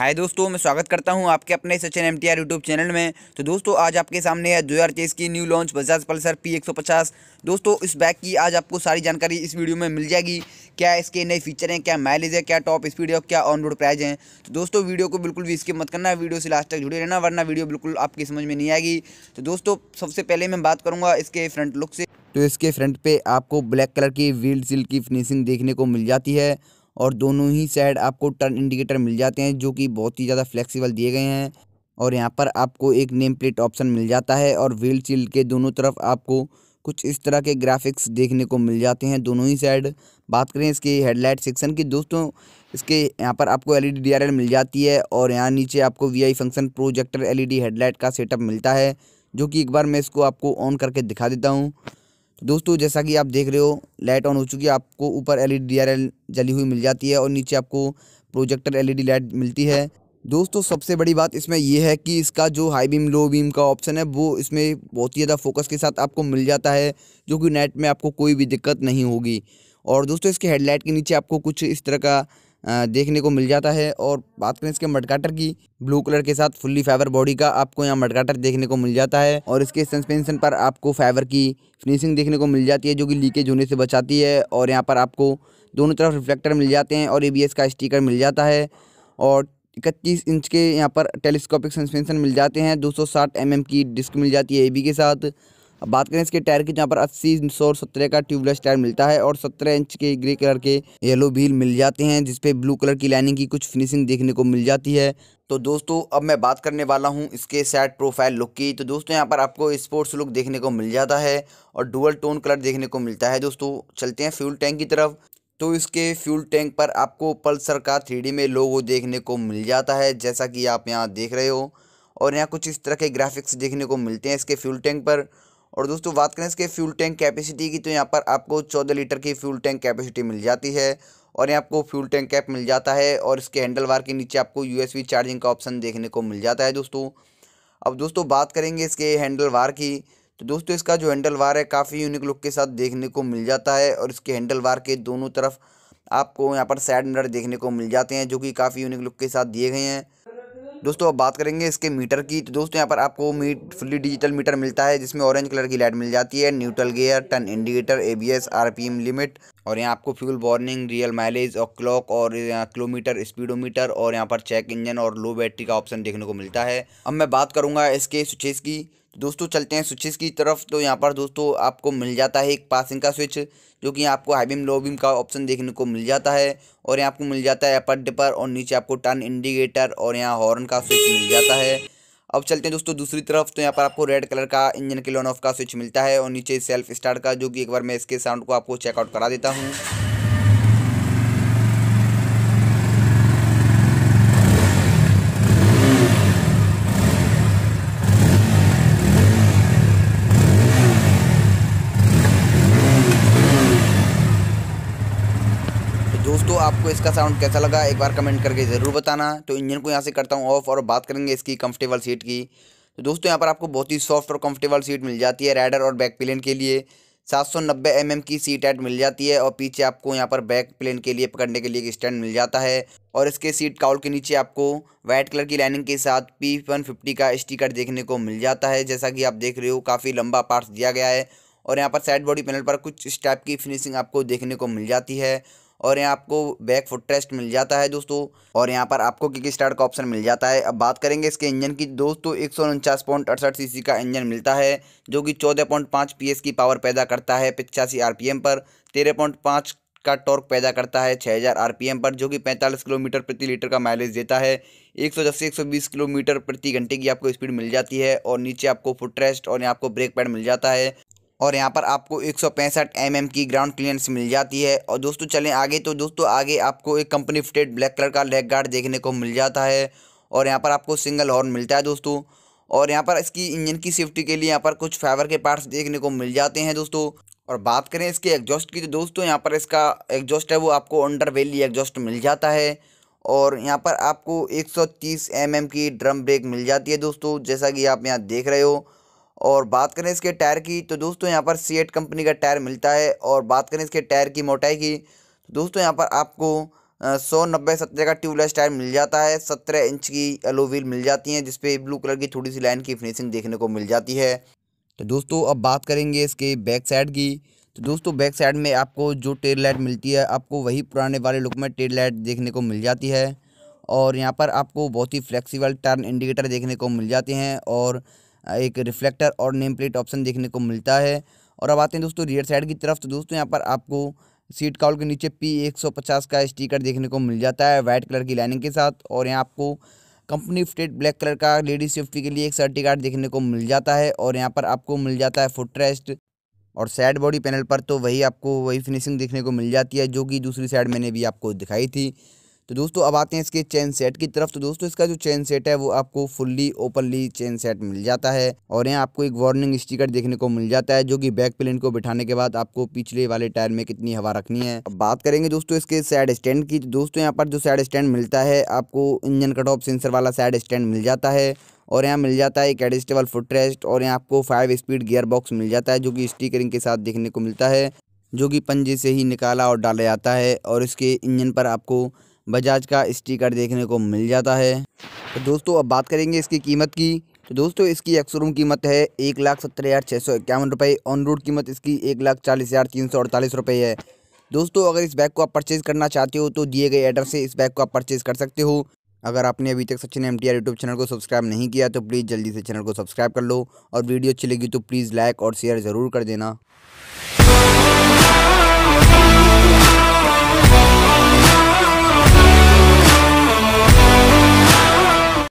हाय दोस्तों मैं स्वागत करता हूं आपके अपने Sachin M T R YouTube channel में तो दोस्तों आज आपके सामने है दो हज़ार तेईस की new launch Bajaj Pulsar P एक सौ पचास दोस्तों इस बाइक की आज आपको सारी जानकारी इस वीडियो में मिल जाएगी क्या इसके नए फीचर हैं क्या माइलेज है क्या टॉप स्पीड है क्या ऑन रोड प्राइज है तो दोस्तों वीडियो को बिल्कुल भी इसके मत करना वीडियो से लास्ट तक जुड़े रहना वरना वीडियो बिल्कुल आपकी समझ में नहीं आएगी तो दोस्तों सबसे पहले मैं बात करूँगा इसके फ्रंट लुक से तो इसके फ्रंट पे आपको ब्लैक कलर की व्हील सील की फिनिशिंग देखने को मिल जाती है और दोनों ही साइड आपको टर्न इंडिकेटर मिल जाते हैं जो कि बहुत ही ज़्यादा फ्लेक्सिबल दिए गए हैं और यहाँ पर आपको एक नेम प्लेट ऑप्शन मिल जाता है और व्हील चील के दोनों तरफ आपको कुछ इस तरह के ग्राफिक्स देखने को मिल जाते हैं दोनों ही साइड बात करें इसके हेडलाइट सेक्शन की दोस्तों इसके यहाँ पर आपको एलईडी डीआरएल मिल जाती है और यहाँ नीचे आपको bi function projector LED headlight का सेटअप मिलता है जो कि एक बार मैं इसको आपको ऑन करके दिखा देता हूँ तो दोस्तों जैसा कि आप देख रहे हो लाइट ऑन हो चुकी है आपको ऊपर एल ई जली हुई मिल जाती है और नीचे आपको प्रोजेक्टर एल लाइट मिलती है दोस्तों सबसे बड़ी बात इसमें यह है कि इसका जो हाई बीम लो बीम का ऑप्शन है वो इसमें बहुत ही ज़्यादा फोकस के साथ आपको मिल जाता है जो कि नेट में आपको कोई भी दिक्कत नहीं होगी और दोस्तों इसके हेडलाइट के नीचे आपको कुछ इस तरह का देखने को मिल जाता है और बात करें इसके मडकाटर की ब्लू कलर के साथ फुल्ली फाइबर बॉडी का आपको यहाँ मडकाटर देखने को मिल जाता है और इसके सस्पेंशन पर आपको फाइबर की फिनिशिंग देखने को मिल जाती है जो कि लीकेज होने से बचाती है और यहाँ पर आपको दोनों तरफ रिफ्लेक्टर मिल जाते हैं और ए का स्टीकर मिल जाता है और इकतीस इंच के यहाँ पर टेलीस्कोपिक सस्पेंसन मिल जाते हैं दो सौ की डिस्क मिल जाती है ए के साथ अब बात करें इसके टायर की जहाँ पर अस्सी सौ सत्रह का ट्यूबलेस टायर मिलता है और सत्रह इंच के ग्रे कलर के येलो व्हील मिल जाते हैं जिसपे ब्लू कलर की लाइनिंग की कुछ फिनिशिंग देखने को मिल जाती है तो दोस्तों अब मैं बात करने वाला हूँ इसके सेट प्रोफाइल लुक की तो दोस्तों यहाँ पर आपको स्पोर्ट्स लुक देखने को मिल जाता है और डुअल टोन कलर देखने को मिलता है दोस्तों चलते हैं फ्यूल टैंक की तरफ तो इसके फ्यूल टैंक पर आपको पल्सर का थ्री में लोगो देखने को मिल जाता है जैसा कि आप यहाँ देख रहे हो और यहाँ कुछ इस तरह के ग्राफिक्स देखने को मिलते हैं इसके फ्यूल टैंक पर और दोस्तों बात करें इसके फ्यूल टैंक कैपेसिटी की तो यहाँ पर आपको चौदह लीटर की फ्यूल टैंक कैपेसिटी मिल जाती है और यहाँ आपको फ्यूल टैंक कैप मिल जाता है और इसके हैंडल वार के नीचे आपको यूएसबी चार्जिंग का ऑप्शन देखने को मिल जाता है दोस्तों अब दोस्तों बात करेंगे इसके हैंडल वार की तो दोस्तों इसका जो हैंडल वार है काफ़ी यूनिक लुक के साथ देखने को मिल जाता है और इसके हैंडल वार के दोनों तरफ आपको यहाँ पर साइड मिरर देखने को मिल जाते हैं जो कि काफ़ी यूनिक लुक के साथ दिए गए हैं दोस्तों अब बात करेंगे इसके मीटर की तो दोस्तों यहाँ पर आपको मीट फुल्ली डिजिटल मीटर मिलता है जिसमें ऑरेंज कलर की लाइट मिल जाती है neutral gear turn indicator ABS RPM limit और यहाँ आपको फ्यूल वार्निंग रियल माइलेज और क्लॉक और किलोमीटर स्पीडोमीटर और यहाँ पर चेक इंजन और लो बैटरी का ऑप्शन देखने को मिलता है अब मैं बात करूँगा इसके स्विचेस की दोस्तों चलते हैं स्विचेस की तरफ तो यहाँ पर दोस्तों आपको मिल जाता है एक पासिंग का स्विच जो कि आपको हाई बीम लो बीम का ऑप्शन देखने को मिल जाता है और यहाँ आपको मिल जाता है अपर डिपर और नीचे आपको टर्न इंडिकेटर और यहाँ हॉर्न का स्विच मिल जाता है अब चलते हैं दोस्तों दूसरी तरफ तो यहाँ पर आपको रेड कलर का इंजन के लोन ऑफ का स्विच मिलता है और नीचे सेल्फ स्टार्ट का जो कि एक बार मैं इसके साउंड को आपको चेकआउट करा देता हूँ आपको इसका साउंड कैसा लगा एक बार कमेंट करके ज़रूर बताना तो इंजन को यहाँ से करता हूँ ऑफ और बात करेंगे इसकी कंफर्टेबल सीट की तो दोस्तों यहाँ पर आपको बहुत ही सॉफ्ट और कंफर्टेबल सीट मिल जाती है राइडर और बैक प्लेन के लिए सात सौ एम एम mm की सीट एट मिल जाती है और पीछे आपको यहाँ पर बैक प्लेन के लिए पकड़ने के लिए एक स्टैंड मिल जाता है और इसके सीट काउल के नीचे आपको वाइट कलर की लाइनिंग के साथ पी वन फिफ्टी का स्टिकर देखने को मिल जाता है जैसा कि आप देख रहे हो काफ़ी लंबा पार्ट्स दिया गया है और यहाँ पर साइड बॉडी पैनल पर कुछ इस टाइप की फिनिशिंग आपको देखने को मिल जाती है और यहाँ आपको बैक फुट ट्रेस्ट मिल जाता है दोस्तों और यहाँ पर आपको किक स्टार्ट का ऑप्शन मिल जाता है अब बात करेंगे इसके इंजन की दोस्तों एक सौ उनचास पॉइंट अड़सठ सी का इंजन मिलता है जो कि चौदह पॉइंट पाँच पी की पावर पैदा करता है पिचासी आर पर तेरह पॉइंट पाँच का टॉर्क पैदा करता है 6000 एम पर जो कि 45 किलोमीटर प्रति लीटर का माइलेज देता है 110 से 120 किलोमीटर प्रति घंटे की आपको स्पीड मिल जाती है और नीचे आपको फुट रेस्ट और यहाँ आपको ब्रेक पैड मिल जाता है और यहाँ पर आपको एक सौ पैंसठ एम एम की ग्राउंड क्लियरेंस मिल जाती है और दोस्तों चलें आगे तो दोस्तों आगे आपको एक कंपनी फिटेड ब्लैक कलर का लेग गार्ड देखने को मिल जाता है और यहाँ पर आपको सिंगल हॉर्न मिलता है दोस्तों और यहाँ पर इसकी इंजन की सेफ्टी के लिए यहाँ पर कुछ फाइबर के पार्ट्स देखने को मिल जाते हैं दोस्तों और बात करें इसके एग्जॉस्ट की तो दोस्तों यहाँ पर इसका एग्जॉस्ट है वो आपको अंडर वेली एग्जॉस्ट मिल जाता है और यहाँ पर आपको 130 सौ mm की ड्रम ब्रेक मिल जाती है दोस्तों जैसा कि आप यहाँ देख रहे हो और बात करें इसके टायर की तो दोस्तों यहाँ पर सी कंपनी का टायर मिलता है और बात करें इसके टायर की मोटाई की तो दोस्तों यहाँ पर आपको सौ नब्बे सत्रह का ट्यूबलेस टायर मिल जाता है सत्रह इंच की एलो व्हील मिल जाती है जिसपे ब्लू कलर की थोड़ी सी लाइन की फिनिशिंग देखने को मिल जाती है तो दोस्तों अब बात करेंगे इसके बैक साइड की तो दोस्तों बैक साइड में आपको जो टेल लाइट मिलती है आपको वही पुराने वाले लुक में टेल लाइट देखने को मिल जाती है और यहाँ पर आपको बहुत ही फ्लेक्सीबल टर्न इंडिकेटर देखने को मिल जाते हैं और एक रिफ्लेक्टर और नेम प्लेट ऑप्शन देखने को मिलता है और अब आते हैं दोस्तों रियर साइड की तरफ तो दोस्तों यहाँ पर आपको सीट काउल के नीचे पी एक सौ पचास का स्टिकर देखने को मिल जाता है वाइट कलर की लाइनिंग के साथ और यहाँ आपको कंपनी फिटेड ब्लैक कलर का लेडीज सेफ्टी के लिए एक सर्टी कार्ड देखने को मिल जाता है और यहाँ पर आपको मिल जाता है फुट रेस्ट और साइड बॉडी पैनल पर तो वही आपको वही फिनिशिंग देखने को मिल जाती है जो कि दूसरी साइड मैंने भी आपको दिखाई थी तो दोस्तों अब आते हैं इसके चेन सेट की तरफ तो दोस्तों इसका जो चेन सेट है वो आपको फुल्ली ओपनली चेन सेट मिल जाता है और यहाँ आपको एक वार्निंग स्टिकर देखने को मिल जाता है जो कि बैक प्लेन को बिठाने के बाद आपको पिछले वाले टायर में कितनी हवा रखनी है अब बात करेंगे दोस्तों इसके साइड स्टैंड की तो दोस्तों यहाँ पर जो साइड स्टैंड मिलता है आपको इंजन कट ऑफ सेंसर वाला साइड स्टैंड मिल जाता है और यहाँ मिल जाता है एक एडजस्टेबल फुट रेस्ट और यहाँ आपको फाइव स्पीड गियर बॉक्स मिल जाता है जो कि स्टिकरिंग के साथ देखने को मिलता है जो कि पंजे से ही निकाला और डाला जाता है और इसके इंजन पर आपको बजाज का स्टिकर देखने को मिल जाता है तो दोस्तों अब बात करेंगे इसकी कीमत की तो दोस्तों इसकी एक्सोरूम कीमत है एक लाख सत्तर हज़ार छः सौ इक्यावन रुपये ऑन रोड कीमत इसकी एक लाख चालीस हज़ार तीन सौ अड़तालीस रुपये है दोस्तों अगर इस बैग को आप परचेज़ करना चाहते हो तो दिए गए एड्रेस से इस बैग को आप परचेज़ कर सकते हो अगर आपने अभी तक Sachin M T R YouTube channel को सब्सक्राइब नहीं किया तो प्लीज़ जल्दी से चैनल को सब्सक्राइब कर लो और वीडियो अच्छी लगी तो प्लीज़ लाइक और शेयर ज़रूर कर देना